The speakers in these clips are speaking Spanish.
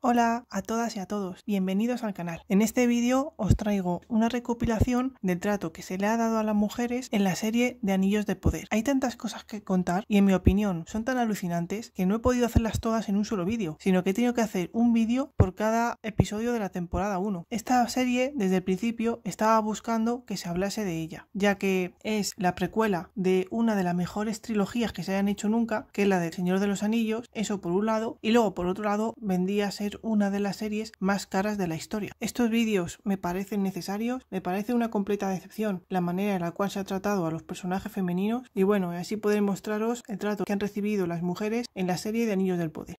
Hola a todas y a todos, bienvenidos al canal. En este vídeo os traigo una recopilación del trato que se le ha dado a las mujeres en la serie de Anillos de Poder. Hay tantas cosas que contar y en mi opinión son tan alucinantes que no he podido hacerlas todas en un solo vídeo, sino que he tenido que hacer un vídeo por cada episodio de la temporada 1. Esta serie desde el principio estaba buscando que se hablase de ella, ya que es la precuela de una de las mejores trilogías que se hayan hecho nunca, que es la del Señor de los Anillos, eso por un lado, y luego por otro lado vendía a ser una de las series más caras de la historia. Estos vídeos me parecen necesarios, me parece una completa decepción la manera en la cual se ha tratado a los personajes femeninos y bueno, así poder mostraros el trato que han recibido las mujeres en la serie de Anillos del Poder.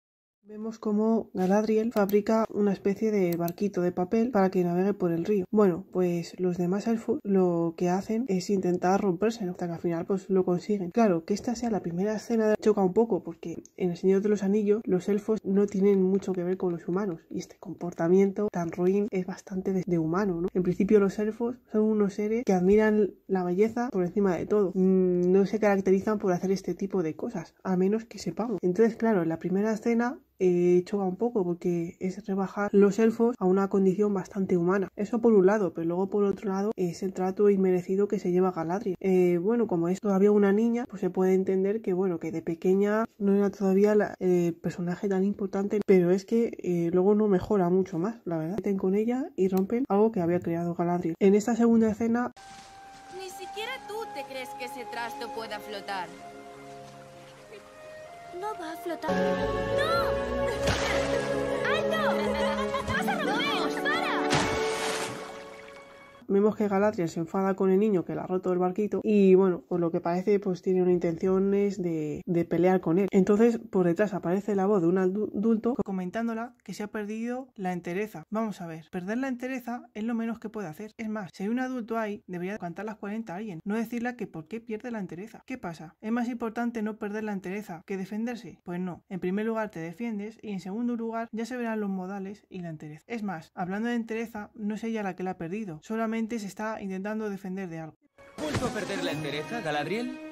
Vemos como Galadriel fabrica una especie de barquito de papel para que navegue por el río. Bueno, pues los demás elfos lo que hacen es intentar romperse hasta que al final pues lo consiguen. Claro, que esta sea la primera escena choca un poco porque en El Señor de los Anillos los elfos no tienen mucho que ver con los humanos y este comportamiento tan ruin es bastante de, de humano, ¿no? En principio los elfos son unos seres que admiran la belleza por encima de todo. Mm, no se caracterizan por hacer este tipo de cosas, a menos que sepamos. Entonces, claro, en la primera escena eh, choca un poco porque es rebajar los elfos a una condición bastante humana. Eso por un lado, pero luego por otro lado es el trato inmerecido que se lleva Galadriel. Eh, bueno, como es todavía una niña, pues se puede entender que bueno, que de pequeña no era todavía el personaje tan importante, pero es que eh, luego no mejora mucho más, la verdad. Meten con ella y rompen algo que había creado Galadriel. En esta segunda escena... Ni siquiera tú te crees que ese trasto pueda flotar. No va a flotar. ¡No! ¡Alto! vemos que Galadriel se enfada con el niño que le ha roto el barquito y bueno, por lo que parece pues tiene una intención es de, de pelear con él. Entonces por detrás aparece la voz de un adulto comentándola que se ha perdido la entereza. Vamos a ver, perder la entereza es lo menos que puede hacer. Es más, si hay un adulto ahí, debería contar las 40 a alguien, no decirle que por qué pierde la entereza. ¿Qué pasa? ¿Es más importante no perder la entereza que defenderse? Pues no. En primer lugar te defiendes y en segundo lugar ya se verán los modales y la entereza. Es más, hablando de entereza, no es ella la que la ha perdido, solamente se está intentando defender de algo. ¿Vuelvo a perder la entereza, Galadriel?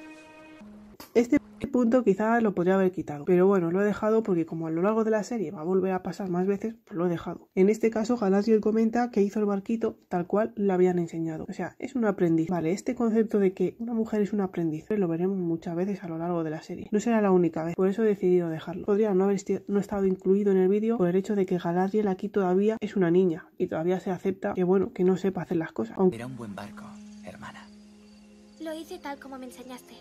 Este punto quizás lo podría haber quitado, pero bueno, lo he dejado porque como a lo largo de la serie va a volver a pasar más veces, pues lo he dejado. En este caso, Galadriel comenta que hizo el barquito tal cual le habían enseñado. O sea, es un aprendiz. Vale, este concepto de que una mujer es un aprendiz lo veremos muchas veces a lo largo de la serie. No será la única vez, por eso he decidido dejarlo. Podría no haber estado incluido en el vídeo por el hecho de que Galadriel aquí todavía es una niña y todavía se acepta que bueno, que no sepa hacer las cosas. Aunque... Era un buen barco, hermana. Lo hice tal como me enseñaste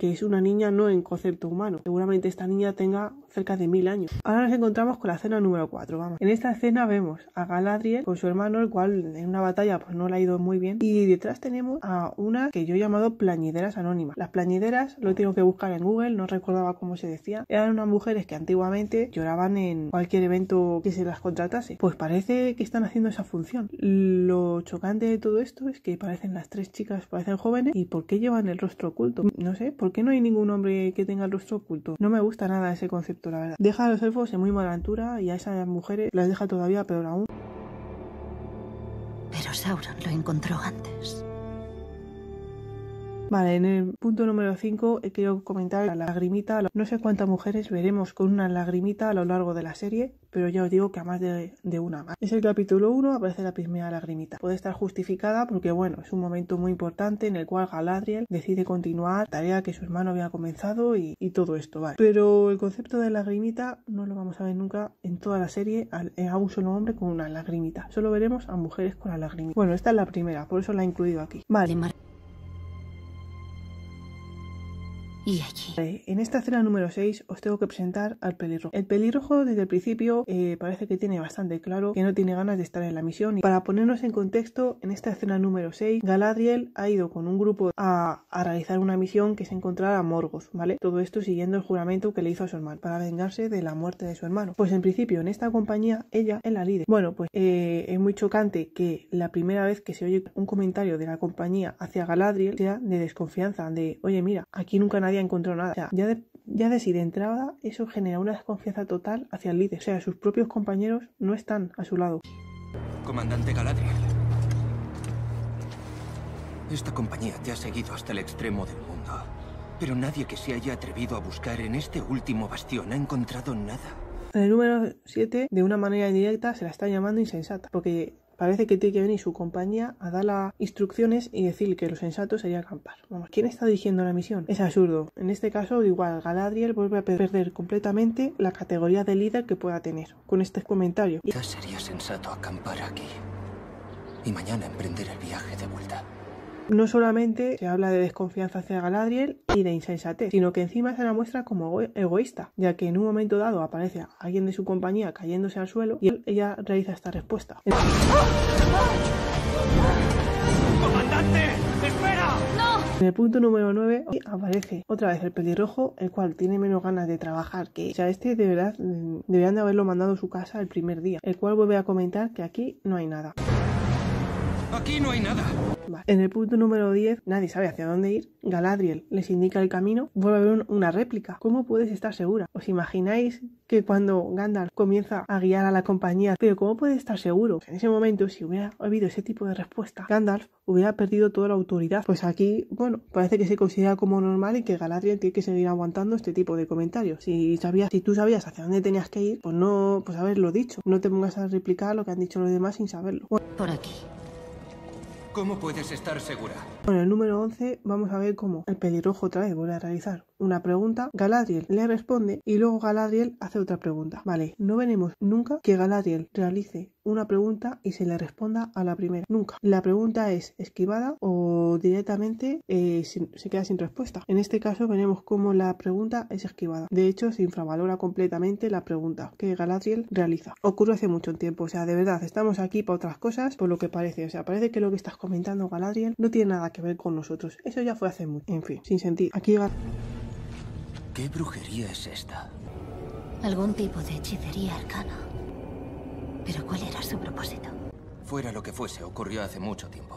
que es una niña no en concepto humano. Seguramente esta niña tenga cerca de mil años. Ahora nos encontramos con la escena número 4, vamos. En esta escena vemos a Galadriel con su hermano, el cual en una batalla pues no le ha ido muy bien. Y detrás tenemos a una que yo he llamado plañideras anónimas. Las plañideras lo tengo que buscar en Google, no recordaba cómo se decía. Eran unas mujeres que antiguamente lloraban en cualquier evento que se las contratase. Pues parece que están haciendo esa función. Lo chocante de todo esto es que parecen las tres chicas, parecen jóvenes y ¿por qué llevan el rostro oculto? No sé, porque no hay ningún hombre que tenga el rostro oculto. No me gusta nada ese concepto, la verdad. Deja a los elfos en muy mala altura y a esas mujeres las deja todavía peor aún. Pero Sauron lo encontró antes. Vale, en el punto número 5 eh, quiero comentar la lagrimita. No sé cuántas mujeres veremos con una lagrimita a lo largo de la serie, pero ya os digo que a más de, una más. Es el capítulo 1, aparece la primera lagrimita. Puede estar justificada porque, bueno, es un momento muy importante en el cual Galadriel decide continuar la tarea que su hermano había comenzado y, todo esto, vale. Pero el concepto de lagrimita no lo vamos a ver nunca en toda la serie a, un solo hombre con una lagrimita. Solo veremos a mujeres con la lagrimita. Bueno, esta es la primera, por eso la he incluido aquí. Vale. Eh, en esta escena número 6 os tengo que presentar al pelirrojo. El pelirrojo desde el principio eh, parece que tiene bastante claro que no tiene ganas de estar en la misión. Y para ponernos en contexto, en esta escena número 6, Galadriel ha ido con un grupo a, realizar una misión que es encontrar a Morgoth, ¿vale? Todo esto siguiendo el juramento que le hizo a su hermano para vengarse de la muerte de su hermano. Pues en principio en esta compañía ella es la líder. Bueno, pues eh, es muy chocante que la primera vez que se oye un comentario de la compañía hacia Galadriel sea de desconfianza, de oye mira, aquí nunca nadie encontró nada. ya de, ya de entrada, eso genera una desconfianza total hacia el líder. O sea, sus propios compañeros no están a su lado. Comandante Galadriel, esta compañía te ha seguido hasta el extremo del mundo. Pero nadie que se haya atrevido a buscar en este último bastión ha encontrado nada. el número 7, de una manera indirecta, se la está llamando insensata, porque Parece que tiene que venir su compañía a dar las instrucciones y decir que lo sensato sería acampar. Vamos, ¿quién está dirigiendo la misión? Es absurdo. En este caso, igual, Galadriel vuelve a perder completamente la categoría de líder que pueda tener con este comentario. Quizás sería sensato acampar aquí y mañana emprender el viaje de vuelta. No solamente se habla de desconfianza hacia Galadriel y de insensatez, sino que encima se la muestra como egoísta, ya que en un momento dado aparece alguien de su compañía cayéndose al suelo y ella realiza esta respuesta. ¡Ah! En el punto número 9 aparece otra vez el pelirrojo, el cual tiene menos ganas de trabajar que... O este de verdad mm, deberían de haberlo mandado a su casa el primer día, el cual vuelve a comentar que aquí no hay nada. Aquí no hay nada. En el punto número 10, nadie sabe hacia dónde ir. Galadriel les indica el camino. Vuelve a haber una réplica. ¿Cómo puedes estar segura? ¿Os imagináis que cuando Gandalf comienza a guiar a la compañía, pero cómo puede estar seguro? En ese momento, si hubiera habido ese tipo de respuesta, Gandalf hubiera perdido toda la autoridad. Pues aquí, bueno, parece que se considera como normal y que Galadriel tiene que seguir aguantando este tipo de comentarios. Si sabías, si tú sabías hacia dónde tenías que ir, pues no, pues haberlo dicho. No te pongas a replicar lo que han dicho los demás sin saberlo. Por aquí. ¿Cómo puedes estar segura? con el número 11 vamos a ver cómo el pelirrojo otra vez vuelve a realizar una pregunta, Galadriel le responde y luego Galadriel hace otra pregunta. Vale, no veremos nunca que Galadriel realice una pregunta y se le responda a la primera. Nunca. La pregunta es esquivada o directamente eh, se queda sin respuesta. En este caso veremos cómo la pregunta es esquivada. De hecho, se infravalora completamente la pregunta que Galadriel realiza. Ocurre hace mucho tiempo. O sea, de verdad, estamos aquí para otras cosas, por lo que parece. O sea, parece que lo que estás comentando, Galadriel, no tiene nada que ver con nosotros. Eso ya fue hace mucho. En fin, sin sentir. Aquí va. ¿Qué brujería es esta? Algún tipo de hechicería arcana. Pero ¿cuál era su propósito? Fuera lo que fuese, ocurrió hace mucho tiempo.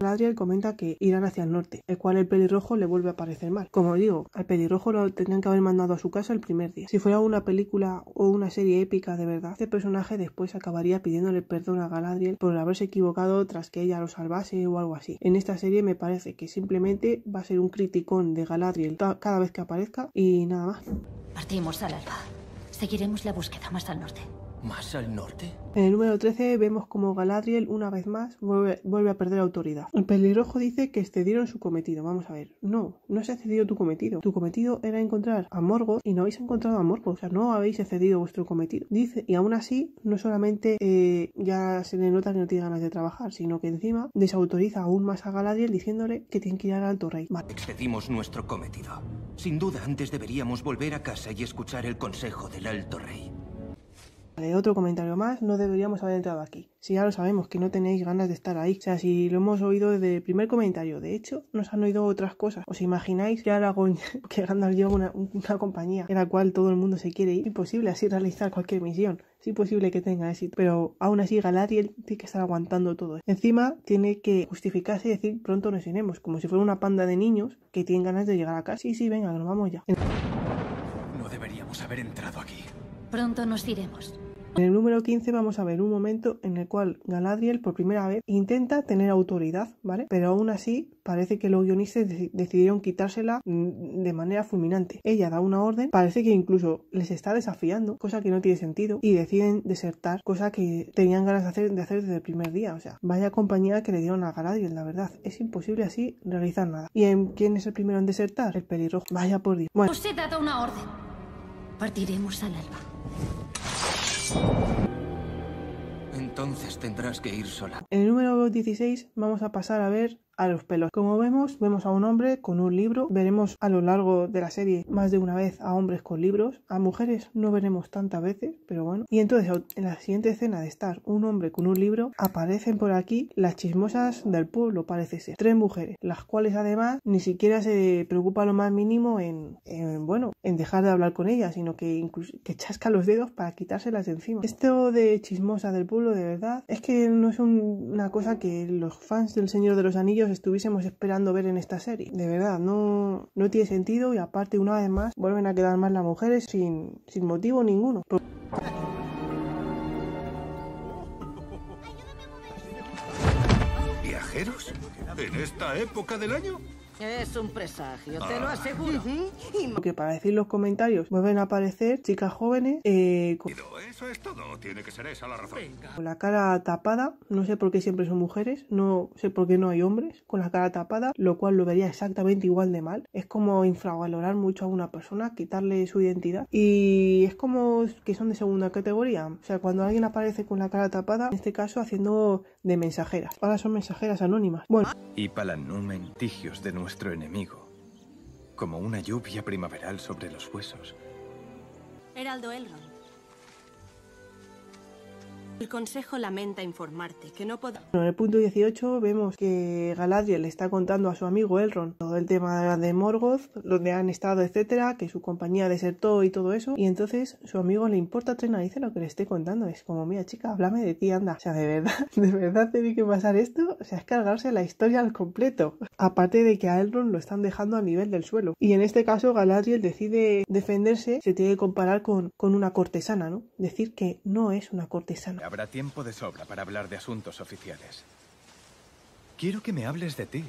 Galadriel comenta que irán hacia el norte, el cual el pelirrojo le vuelve a parecer mal. Como digo, al pelirrojo lo tendrían que haber mandado a su casa el primer día. Si fuera una película o una serie épica de verdad, este personaje después acabaría pidiéndole perdón a Galadriel por haberse equivocado tras que ella lo salvase o algo así. En esta serie me parece que simplemente va a ser un criticón de Galadriel cada vez que aparezca y nada más. Partimos al alba. Seguiremos la búsqueda más al norte. ¿Más al norte? En el número 13 vemos como Galadriel una vez más vuelve, vuelve a perder autoridad. El pelirrojo dice que excedieron su cometido. Vamos a ver. No, no se ha excedido tu cometido. Tu cometido era encontrar a Morgoth y no habéis encontrado a Morgoth. O sea, no habéis excedido vuestro cometido. Dice, y aún así, no solamente eh, ya se le nota que no tiene ganas de trabajar, sino que encima desautoriza aún más a Galadriel diciéndole que tiene que ir al Alto Rey. Excedimos nuestro cometido. Sin duda, antes deberíamos volver a casa y escuchar el consejo del Alto Rey otro comentario más, no deberíamos haber entrado aquí. Si ya lo sabemos, que no tenéis ganas de estar ahí. O sea, si lo hemos oído desde el primer comentario, de hecho, nos han oído otras cosas. ¿Os imagináis que Aragón, que Gandalf lleva una, compañía en la cual todo el mundo se quiere ir? Imposible así realizar cualquier misión es imposible que tenga éxito. Pero aún así Galadriel tiene que estar aguantando todo. Encima tiene que justificarse y decir pronto nos iremos, como si fuera una panda de niños que tienen ganas de llegar a casa. y sí, venga, nos vamos ya. No deberíamos haber entrado aquí. Pronto nos iremos. En el número 15 vamos a ver un momento en el cual Galadriel por primera vez intenta tener autoridad, ¿vale? Pero aún así parece que los guionistas decidieron quitársela mm, de manera fulminante. Ella da una orden, parece que incluso les está desafiando, cosa que no tiene sentido, y deciden desertar, cosa que tenían ganas de hacer, desde el primer día. O sea, vaya compañía que le dieron a Galadriel, la verdad. Es imposible así realizar nada. ¿Y en quién es el primero en desertar? El pelirrojo. Vaya por Dios. Bueno. Os una orden. Partiremos al alba. Entonces tendrás que ir sola. En el número 16 vamos a pasar a ver a los pelos. Como vemos, vemos a un hombre con un libro, veremos a lo largo de la serie más de una vez a hombres con libros, a mujeres no veremos tantas veces, pero bueno. Y entonces en la siguiente escena de estar un hombre con un libro, aparecen por aquí las chismosas del pueblo, parece ser. Tres mujeres, las cuales además ni siquiera se preocupa lo más mínimo en, bueno, en dejar de hablar con ellas, sino que incluso que chasca los dedos para quitárselas de encima. Esto de chismosa del pueblo, de verdad, es que no es una cosa que los fans del Señor de los Anillos estuviésemos esperando ver en esta serie. De verdad, no, no tiene sentido y aparte una vez más vuelven a quedar más las mujeres sin, sin motivo ninguno. ¿Viajeros? ¿En esta época del año? Es un presagio, te lo ah. aseguro. Porque para decir los comentarios vuelven a aparecer chicas jóvenes eh, con... Eso es todo, tiene que ser esa la razón. Con la cara tapada, no sé por qué siempre son mujeres, no sé por qué no hay hombres con la cara tapada, lo cual lo vería exactamente igual de mal. Es como infravalorar mucho a una persona, quitarle su identidad y es como que son de segunda categoría. O sea, cuando alguien aparece con la cara tapada, en este caso haciendo de mensajeras. Ahora son mensajeras anónimas. Bueno. Y palanumen tigios de nuestro enemigo, como una lluvia primaveral sobre los huesos. Heraldo Elrond, el Consejo lamenta informarte que no podrá... en el punto 18 vemos que Galadriel le está contando a su amigo Elrond todo el tema de Morgoth, donde han estado, etcétera, que su compañía desertó y todo eso, y entonces su amigo le importa tres dice lo que le esté contando. Es como, mira chica, háblame de ti, anda. O sea, de verdad, de verdad tiene que pasar esto, o sea, es cargarse la historia al completo. Aparte de que a Elrond lo están dejando a nivel del suelo. Y en este caso Galadriel decide defenderse, se tiene que comparar con, con una cortesana, ¿no? Decir que no es una cortesana. Habrá tiempo de sobra para hablar de asuntos oficiales. Quiero que me hables de ti.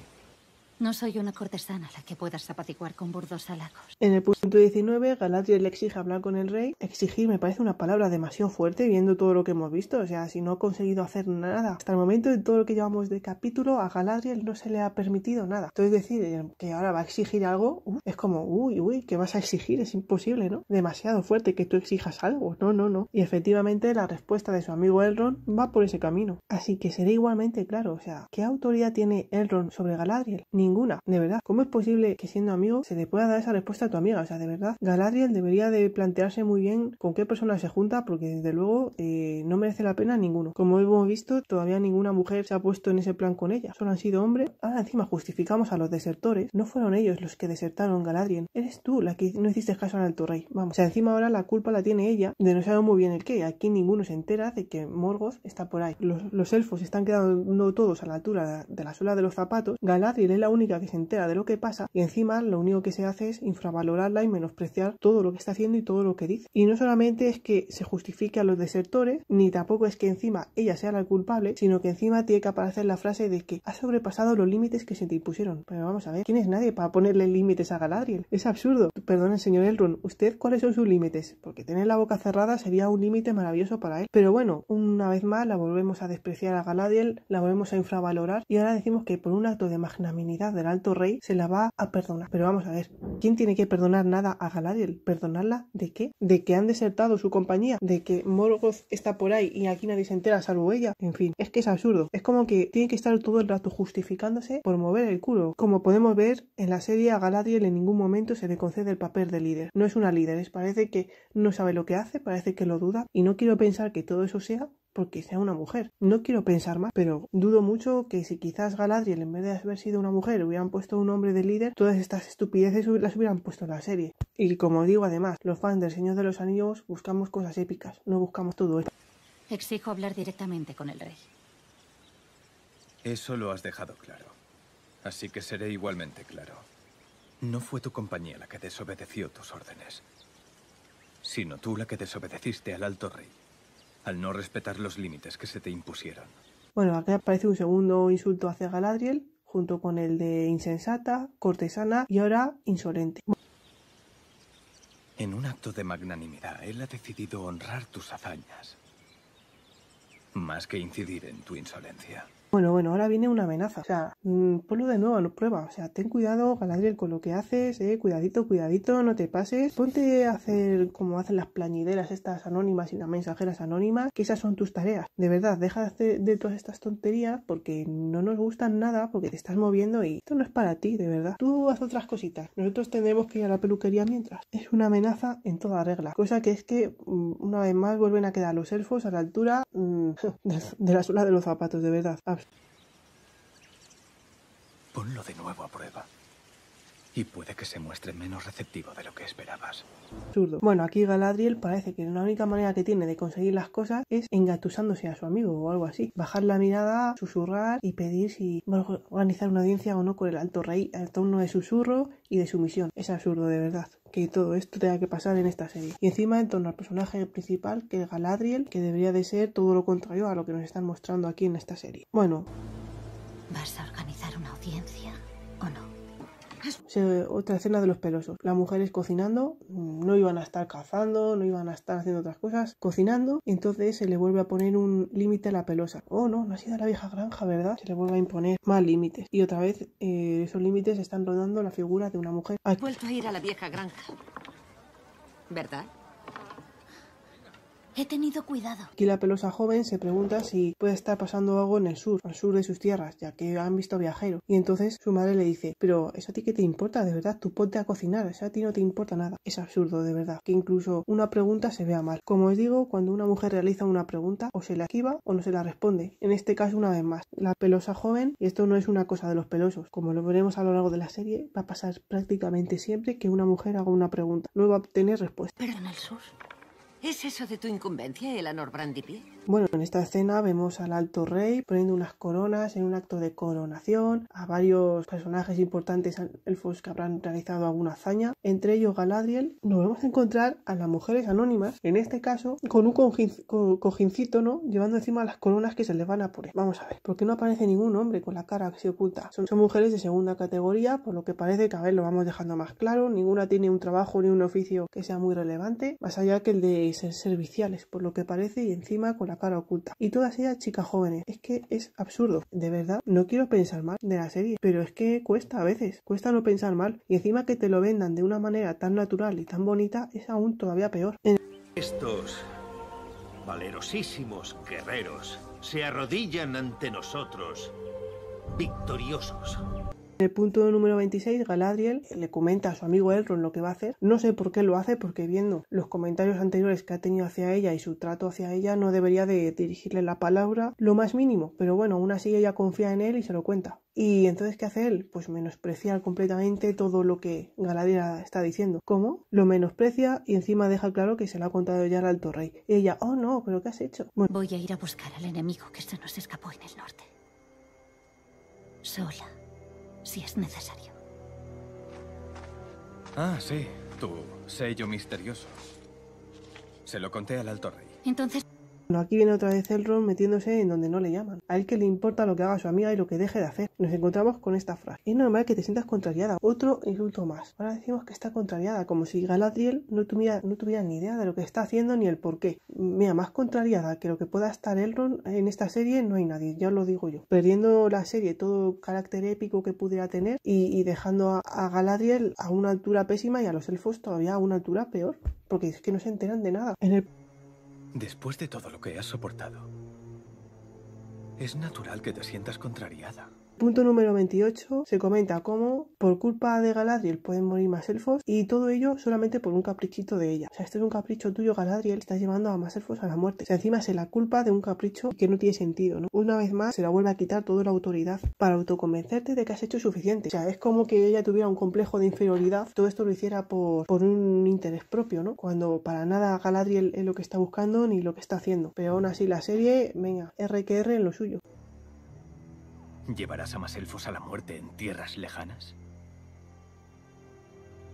No soy una cortesana a la que puedas zapaticuar con burdos halagos. En el punto 19, Galadriel le exige hablar con el rey. Exigir me parece una palabra demasiado fuerte viendo todo lo que hemos visto. O sea, si no ha conseguido hacer nada. Hasta el momento, en todo lo que llevamos de capítulo, a Galadriel no se le ha permitido nada. Entonces decir eh, que ahora va a exigir algo, es como, uy, uy, ¿qué vas a exigir? Es imposible, ¿no? Demasiado fuerte que tú exijas algo. No, no, no. Y efectivamente la respuesta de su amigo Elrond va por ese camino. Así que será igualmente claro. O sea, ¿qué autoridad tiene Elrond sobre Galadriel? De verdad, ¿cómo es posible que siendo amigo se le pueda dar esa respuesta a tu amiga? O sea, de verdad, Galadriel debería de plantearse muy bien con qué persona se junta porque desde luego eh, no merece la pena ninguno. Como hemos visto, todavía ninguna mujer se ha puesto en ese plan con ella. Solo han sido hombres. Ahora encima justificamos a los desertores. No fueron ellos los que desertaron Galadriel. Eres tú la que no hiciste caso al alto rey. Vamos. O encima ahora la culpa la tiene ella de no saber muy bien el qué. Aquí ninguno se entera de que Morgoth está por ahí. Los, elfos están quedando todos a la altura de la, de suela de los zapatos. Galadriel es la única que se entera de lo que pasa y encima lo único que se hace es infravalorarla y menospreciar todo lo que está haciendo y todo lo que dice. Y no solamente es que se justifique a los desertores, ni tampoco es que encima ella sea la culpable, sino que encima tiene que aparecer la frase de que ha sobrepasado los límites que se te impusieron. Pero vamos a ver, ¿quién es nadie para ponerle límites a Galadriel? Es absurdo. Perdón, señor Elrond, ¿usted cuáles son sus límites? Porque tener la boca cerrada sería un límite maravilloso para él. Pero bueno, una vez más la volvemos a despreciar a Galadriel, la volvemos a infravalorar y ahora decimos que por un acto de magnanimidad del Alto Rey se la va a perdonar. Pero vamos a ver, ¿quién tiene que perdonar nada a Galadriel? ¿Perdonarla de qué? ¿De que han desertado su compañía? ¿De que Morgoth está por ahí y aquí nadie se entera salvo ella? En fin, es que es absurdo. Es como que tiene que estar todo el rato justificándose por mover el culo. Como podemos ver, en la serie a Galadriel en ningún momento se le concede el papel de líder. No es una líder, parece que no sabe lo que hace, parece que lo duda y no quiero pensar que todo eso sea porque sea una mujer. No quiero pensar más, pero dudo mucho que si quizás Galadriel en vez de haber sido una mujer hubieran puesto un hombre de líder, todas estas estupideces las hubieran puesto en la serie. Y como digo además, los fans del Señor de los Anillos buscamos cosas épicas, no buscamos todo esto. Exijo hablar directamente con el rey. Eso lo has dejado claro. Así que seré igualmente claro. No fue tu compañía la que desobedeció tus órdenes, sino tú la que desobedeciste al alto rey al no respetar los límites que se te impusieron. Bueno, aquí aparece un segundo insulto hacia Galadriel, junto con el de insensata, cortesana y ahora insolente. En un acto de magnanimidad, él ha decidido honrar tus hazañas, más que incidir en tu insolencia. Bueno, bueno, ahora viene una amenaza. O sea, mm, ponlo de nuevo, no prueba. O sea, ten cuidado, Galadriel, con lo que haces, eh. Cuidadito, cuidadito, no te pases. Ponte a hacer como hacen las plañideras estas anónimas y las mensajeras anónimas, que esas son tus tareas. De verdad, deja de, hacer todas estas tonterías porque no nos gustan nada, porque te estás moviendo y esto no es para ti, de verdad. Tú haz otras cositas. Nosotros tendremos que ir a la peluquería mientras. Es una amenaza en toda regla. Cosa que es que, mm, una vez más, vuelven a quedar los elfos a la altura Mm, de la suela de los zapatos, de verdad. Ponlo de nuevo a prueba y puede que se muestre menos receptivo de lo que esperabas. Absurdo. Bueno, aquí Galadriel parece que la única manera que tiene de conseguir las cosas es engatusándose a su amigo o algo así. Bajar la mirada, susurrar y pedir si organizar una audiencia o no con el alto rey al tono de susurro y de sumisión. Es absurdo de verdad que todo esto tenga que pasar en esta serie. Y encima en torno al personaje principal, que es Galadriel, que debería de ser todo lo contrario a lo que nos están mostrando aquí en esta serie. Bueno. ¿Vas a organizar una audiencia o no? otra escena de los pelosos. Las mujeres cocinando, no iban a estar cazando, no iban a estar haciendo otras cosas, cocinando. Entonces se le vuelve a poner un límite a la pelosa. Oh, no, no ha sido la vieja granja, ¿verdad? Se le vuelve a imponer más límites. Y otra vez eh, esos límites están rodando la figura de una mujer. Vuelto a ir a la vieja granja, ¿verdad? He tenido cuidado. Aquí la pelosa joven se pregunta si puede estar pasando algo en el sur, al sur de sus tierras, ya que han visto viajeros. Y entonces su madre le dice, pero ¿eso a ti qué te importa? De verdad, tú ponte a cocinar, eso a ti no te importa nada. Es absurdo, de verdad, que incluso una pregunta se vea mal. Como os digo, cuando una mujer realiza una pregunta, o se la esquiva o no se la responde. En este caso, una vez más, la pelosa joven, y esto no es una cosa de los pelosos, como lo veremos a lo largo de la serie, va a pasar prácticamente siempre que una mujer haga una pregunta. No va a obtener respuesta. Pero en el sur... ¿Es eso de tu incumbencia, Elanor Brandipi. Bueno, en esta escena vemos al alto rey poniendo unas coronas en un acto de coronación, a varios personajes importantes elfos que habrán realizado alguna hazaña, entre ellos Galadriel. Nos vamos a encontrar a las mujeres anónimas, en este caso con un cojincito, ¿no? Llevando encima las coronas que se les van a poner. Vamos a ver, ¿por qué no aparece ningún hombre con la cara que se oculta. Son, son mujeres de segunda categoría, por lo que parece que a ver, lo vamos dejando más claro. Ninguna tiene un trabajo ni un oficio que sea muy relevante, más allá que el de ser serviciales, por lo que parece, y encima con la cara oculta. Y todas ellas chicas jóvenes. Es que es absurdo. De verdad, no quiero pensar mal de la serie, pero es que cuesta a veces, cuesta no pensar mal. Y encima que te lo vendan de una manera tan natural y tan bonita es aún todavía peor. En... Estos valerosísimos guerreros se arrodillan ante nosotros, victoriosos. En el punto número 26, Galadriel le comenta a su amigo Elrond lo que va a hacer. No sé por qué lo hace, porque viendo los comentarios anteriores que ha tenido hacia ella y su trato hacia ella, no debería de dirigirle la palabra lo más mínimo. Pero bueno, aún así ella confía en él y se lo cuenta. Y entonces, ¿qué hace él? Pues menosprecia completamente todo lo que Galadriel está diciendo. ¿Cómo? Lo menosprecia y encima deja claro que se lo ha contado ya al alto rey. Y ella, oh no, pero ¿qué has hecho? Bueno. Voy a ir a buscar al enemigo que se este nos escapó en el norte. Sola si es necesario. Ah, sí, tu sello misterioso. Se lo conté al alto rey. Entonces bueno, aquí viene otra vez Elrond metiéndose en donde no le llaman. A él que le importa lo que haga su amiga y lo que deje de hacer. Nos encontramos con esta frase. Es normal que te sientas contrariada. Otro insulto más. Ahora decimos que está contrariada, como si Galadriel no tuviera, no tuviera ni idea de lo que está haciendo ni el por qué. Mira, más contrariada que lo que pueda estar Elrond en esta serie no hay nadie, ya os lo digo yo. Perdiendo la serie todo carácter épico que pudiera tener y, dejando a, Galadriel a una altura pésima y a los elfos todavía a una altura peor. Porque es que no se enteran de nada. En el Después de todo lo que has soportado, es natural que te sientas contrariada. Punto número 28 se comenta cómo por culpa de Galadriel pueden morir más elfos y todo ello solamente por un caprichito de ella. O sea, esto es un capricho tuyo, Galadriel, estás llevando a más elfos a la muerte. O sea, encima es la culpa de un capricho que no tiene sentido, ¿no? Una vez más se la vuelve a quitar toda la autoridad para autoconvencerte de que has hecho suficiente. O sea, es como que ella tuviera un complejo de inferioridad, todo esto lo hiciera por, por un interés propio, ¿no? Cuando para nada Galadriel es lo que está buscando ni lo que está haciendo. Pero aún así la serie, venga, R en lo suyo. ¿Llevarás a más elfos a la muerte en tierras lejanas?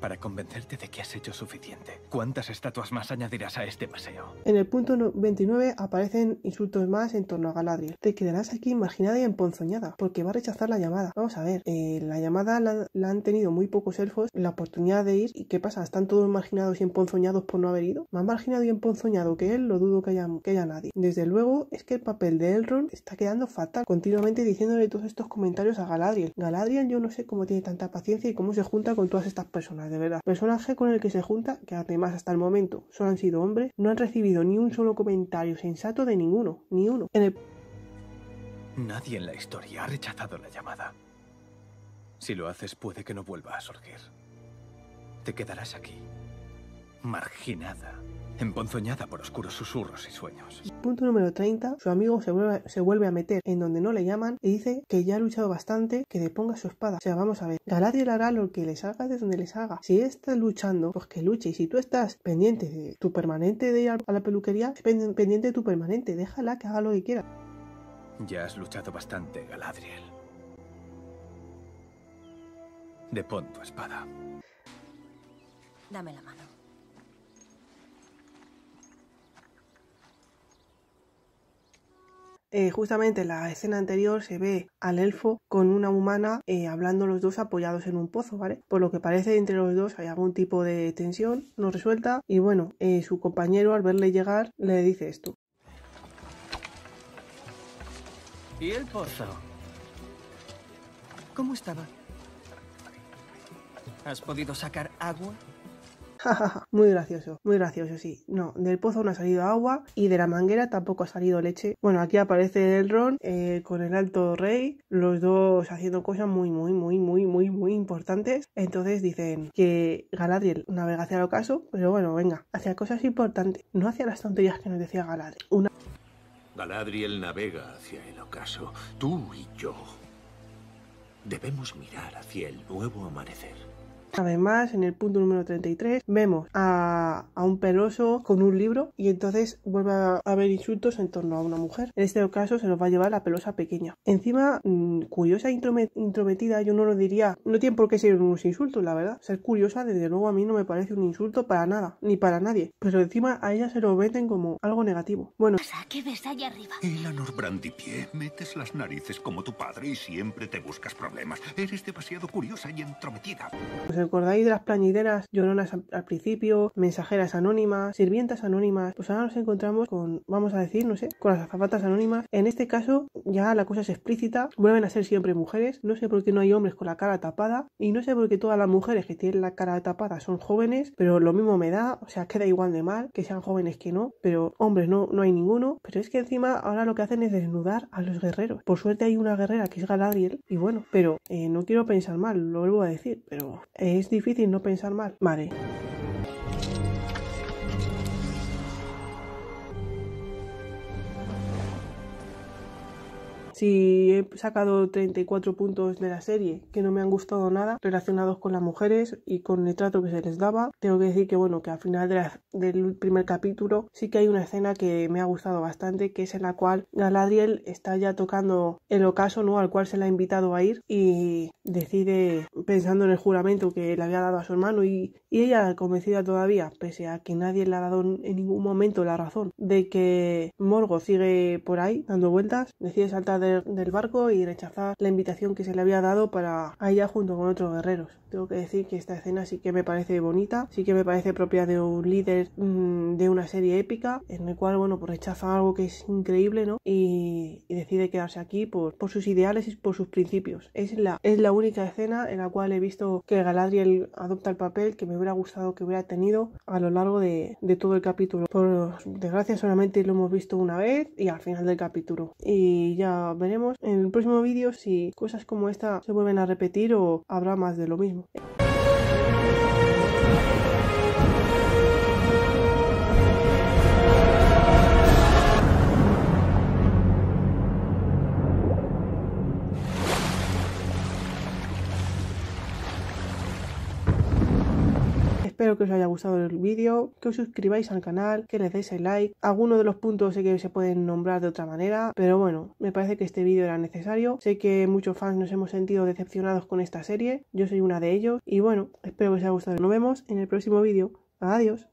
para convencerte de que has hecho suficiente. ¿Cuántas estatuas más añadirás a este paseo? En el punto 29 aparecen insultos más en torno a Galadriel. Te quedarás aquí marginada y emponzoñada, porque va a rechazar la llamada. Vamos a ver, eh, la llamada la, han tenido muy pocos elfos, la oportunidad de ir, ¿y qué pasa? ¿Están todos marginados y emponzoñados por no haber ido? Más marginado y emponzoñado que él, lo dudo que haya, nadie. Desde luego, es que el papel de Elrond está quedando fatal, continuamente diciéndole todos estos comentarios a Galadriel. Galadriel yo no sé cómo tiene tanta paciencia y cómo se junta con todas estas personas verdad. Personaje con el que se junta, que además hasta el momento solo han sido hombres, no han recibido ni un solo comentario sensato de ninguno, ni uno. Nadie en la historia ha rechazado la llamada. Si lo haces puede que no vuelva a surgir. Te quedarás aquí, marginada emponzoñada por oscuros susurros y sueños. Punto número 30. Su amigo se vuelve, se vuelve a meter en donde no le llaman y dice que ya ha luchado bastante, que deponga su espada. O sea, vamos a ver. Galadriel hará lo que le haga de donde les haga. Si está luchando, pues que luche. Y si tú estás pendiente de tu permanente de ir a la peluquería, pendiente de tu permanente. Déjala que haga lo que quiera. Ya has luchado bastante, Galadriel. Depon tu espada. Dame la mano. Eh, justamente en la escena anterior se ve al elfo con una humana eh, hablando los dos apoyados en un pozo, ¿vale? Por lo que parece entre los dos hay algún tipo de tensión no resuelta y bueno, eh, su compañero al verle llegar le dice esto. ¿Y el pozo? ¿Cómo estaba? ¿Has podido sacar agua? muy gracioso, muy gracioso, sí. No, del pozo no ha salido agua y de la manguera tampoco ha salido leche. Bueno, aquí aparece el ron eh, con el alto rey, los dos haciendo cosas muy, muy, muy, muy, muy, muy importantes. Entonces dicen que Galadriel navega hacia el ocaso, pero bueno, venga, hacia cosas importantes, no hacia las tonterías que nos decía Galadriel. Una... Galadriel navega hacia el ocaso, tú y yo. Debemos mirar hacia el nuevo amanecer. Además, en el punto número 33 vemos a, un peloso con un libro y entonces vuelve a haber insultos en torno a una mujer. En este caso se nos va a llevar la pelosa pequeña. Encima, mm, curiosa curiosa e intrometida, yo no lo diría, no tiene por qué ser unos insultos, la verdad. Ser curiosa, desde luego, a mí no me parece un insulto para nada, ni para nadie. Pero encima a ella se lo venden como algo negativo. Bueno. ¿Qué ves allá arriba? honor Brandipié, metes las narices como tu padre y siempre te buscas problemas. Eres demasiado curiosa y entrometida. Pues recordáis de las plañideras lloronas al principio, mensajeras anónimas, sirvientas anónimas? Pues ahora nos encontramos con, vamos a decir, no sé, con las azafatas anónimas. En este caso ya la cosa es explícita, vuelven a ser siempre mujeres, no sé por qué no hay hombres con la cara tapada y no sé por qué todas las mujeres que tienen la cara tapada son jóvenes, pero lo mismo me da, o sea, queda igual de mal que sean jóvenes que no, pero hombres no, no hay ninguno, pero es que encima ahora lo que hacen es desnudar a los guerreros. Por suerte hay una guerrera que es Galadriel y bueno, pero eh, no quiero pensar mal, lo vuelvo a decir, pero... Es difícil no pensar mal. Vale. Si he sacado 34 puntos de la serie que no me han gustado nada relacionados con las mujeres y con el trato que se les daba, tengo que decir que bueno, que al final del primer capítulo sí que hay una escena que me ha gustado bastante, que es en la cual Galadriel está ya tocando el ocaso, ¿no? Al cual se la ha invitado a ir y decide, pensando en el juramento que le había dado a su hermano y, y ella convencida todavía, pese a que nadie le ha dado en ningún momento la razón de que Morgo sigue por ahí dando vueltas, decide saltar de del barco y rechazar la invitación que se le había dado para allá junto con otros guerreros. Tengo que decir que esta escena sí que me parece bonita, sí que me parece propia de un líder mm, de una serie épica, en el cual, bueno, pues rechaza algo que es increíble, ¿no? Y, decide quedarse aquí por, sus ideales y por sus principios. Es la, es la única escena en la cual he visto que Galadriel adopta el papel que me hubiera gustado que hubiera tenido a lo largo de, de todo el capítulo. Por desgracia solamente lo hemos visto una vez y al final del capítulo. Y ya veremos en el próximo vídeo si cosas como esta se vuelven a repetir o habrá más de lo mismo. Espero que os haya gustado el vídeo, que os suscribáis al canal, que le deis el like. Algunos de los puntos sé que se pueden nombrar de otra manera, pero bueno, me parece que este vídeo era necesario. Sé que muchos fans nos hemos sentido decepcionados con esta serie, yo soy una de ellos y bueno, espero que os haya gustado. Nos vemos en el próximo vídeo. Adiós.